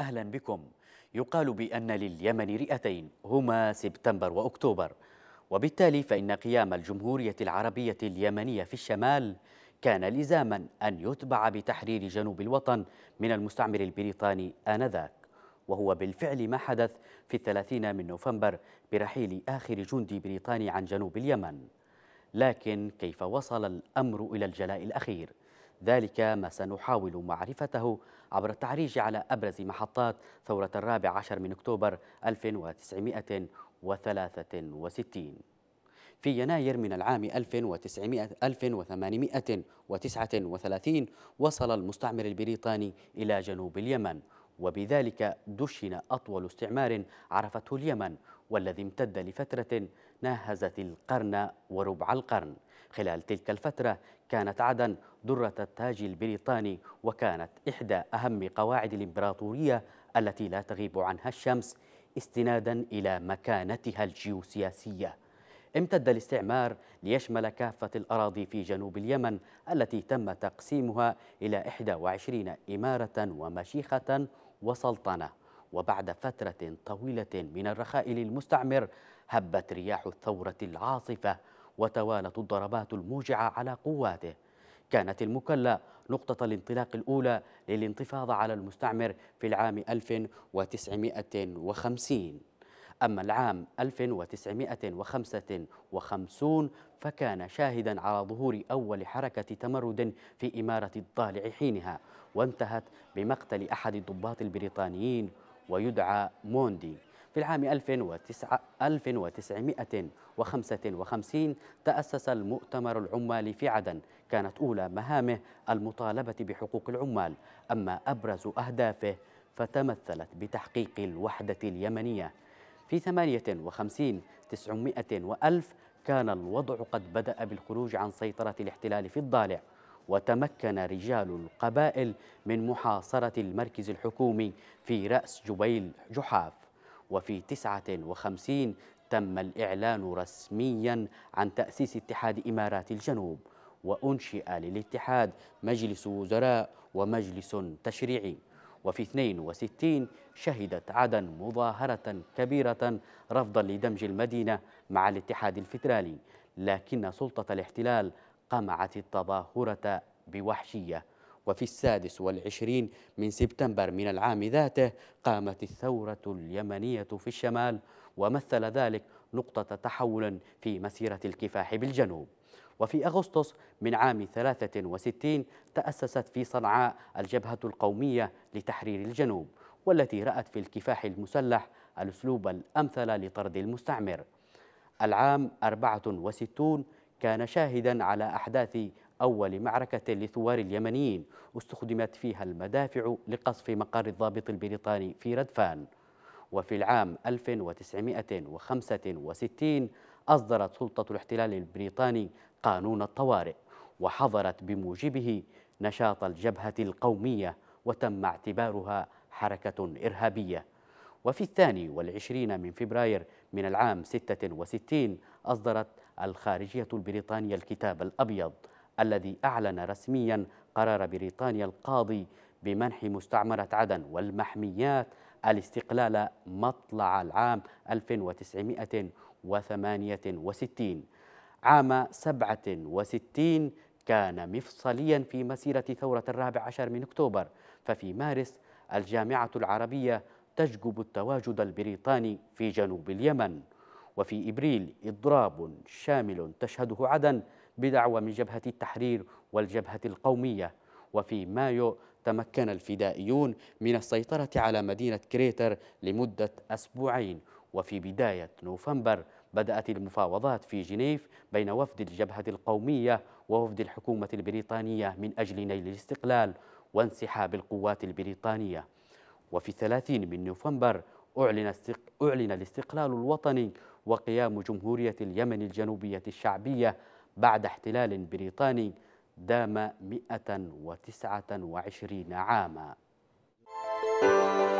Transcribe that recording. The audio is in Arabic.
أهلا بكم يقال بأن لليمن رئتين هما سبتمبر وأكتوبر وبالتالي فإن قيام الجمهورية العربية اليمنية في الشمال كان لزاما أن يتبع بتحرير جنوب الوطن من المستعمر البريطاني آنذاك وهو بالفعل ما حدث في الثلاثين من نوفمبر برحيل آخر جندي بريطاني عن جنوب اليمن لكن كيف وصل الأمر إلى الجلاء الأخير؟ ذلك ما سنحاول معرفته عبر التعريج على أبرز محطات ثورة الرابع عشر من أكتوبر 1963 في يناير من العام 1900 1839 وصل المستعمر البريطاني إلى جنوب اليمن وبذلك دشن أطول استعمار عرفته اليمن والذي امتد لفترة ناهزت القرن وربع القرن خلال تلك الفترة كانت عدن درة التاج البريطاني وكانت إحدى أهم قواعد الإمبراطورية التي لا تغيب عنها الشمس استنادا إلى مكانتها الجيوسياسية امتد الاستعمار ليشمل كافة الأراضي في جنوب اليمن التي تم تقسيمها إلى 21 إمارة ومشيخة وسلطنة وبعد فترة طويلة من الرخاء للمستعمر هبت رياح الثورة العاصفة وتوالت الضربات الموجعة على قواته كانت المكلا نقطة الانطلاق الأولى للانتفاضة على المستعمر في العام 1950 أما العام 1955 فكان شاهدا على ظهور أول حركة تمرد في إمارة الضالع حينها وانتهت بمقتل أحد الضباط البريطانيين ويدعى موندي في العام 1955 تأسس المؤتمر العمالي في عدن كانت أولى مهامه المطالبة بحقوق العمال أما أبرز أهدافه فتمثلت بتحقيق الوحدة اليمنية في 58 900 وألف كان الوضع قد بدأ بالخروج عن سيطرة الاحتلال في الضالع وتمكن رجال القبائل من محاصرة المركز الحكومي في رأس جبيل جحاف وفي 59 تم الإعلان رسميا عن تأسيس اتحاد إمارات الجنوب وأنشئ للاتحاد مجلس وزراء ومجلس تشريعي وفي 62 شهدت عدن مظاهرة كبيرة رفضا لدمج المدينة مع الاتحاد الفدرالي لكن سلطة الاحتلال قمعت التظاهرة بوحشية وفي السادس والعشرين من سبتمبر من العام ذاته قامت الثورة اليمنية في الشمال ومثل ذلك نقطة تحول في مسيرة الكفاح بالجنوب وفي أغسطس من عام 63 تأسست في صنعاء الجبهة القومية لتحرير الجنوب والتي رأت في الكفاح المسلح الأسلوب الأمثل لطرد المستعمر العام 64 كان شاهدا على أحداث أول معركة لثوار اليمنيين استخدمت فيها المدافع لقصف مقر الضابط البريطاني في ردفان وفي العام 1965 أصدرت سلطة الاحتلال البريطاني قانون الطوارئ وحظرت بموجبه نشاط الجبهة القومية وتم اعتبارها حركة إرهابية وفي الثاني والعشرين من فبراير من العام 66 أصدرت الخارجية البريطانية الكتاب الأبيض الذي أعلن رسميا قرار بريطانيا القاضي بمنح مستعمرة عدن والمحميات الاستقلال مطلع العام 1968 عام 67 كان مفصليا في مسيرة ثورة الرابع عشر من أكتوبر ففي مارس الجامعة العربية تجذب التواجد البريطاني في جنوب اليمن وفي إبريل إضراب شامل تشهده عدن بدعوى من جبهة التحرير والجبهة القومية وفي مايو تمكن الفدائيون من السيطرة على مدينة كريتر لمدة أسبوعين وفي بداية نوفمبر بدأت المفاوضات في جنيف بين وفد الجبهة القومية ووفد الحكومة البريطانية من أجل نيل الاستقلال وانسحاب القوات البريطانية وفي 30 من نوفمبر أعلن, استق... أعلن الاستقلال الوطني وقيام جمهورية اليمن الجنوبية الشعبية بعد احتلال بريطاني دام 129 عاما Thank you.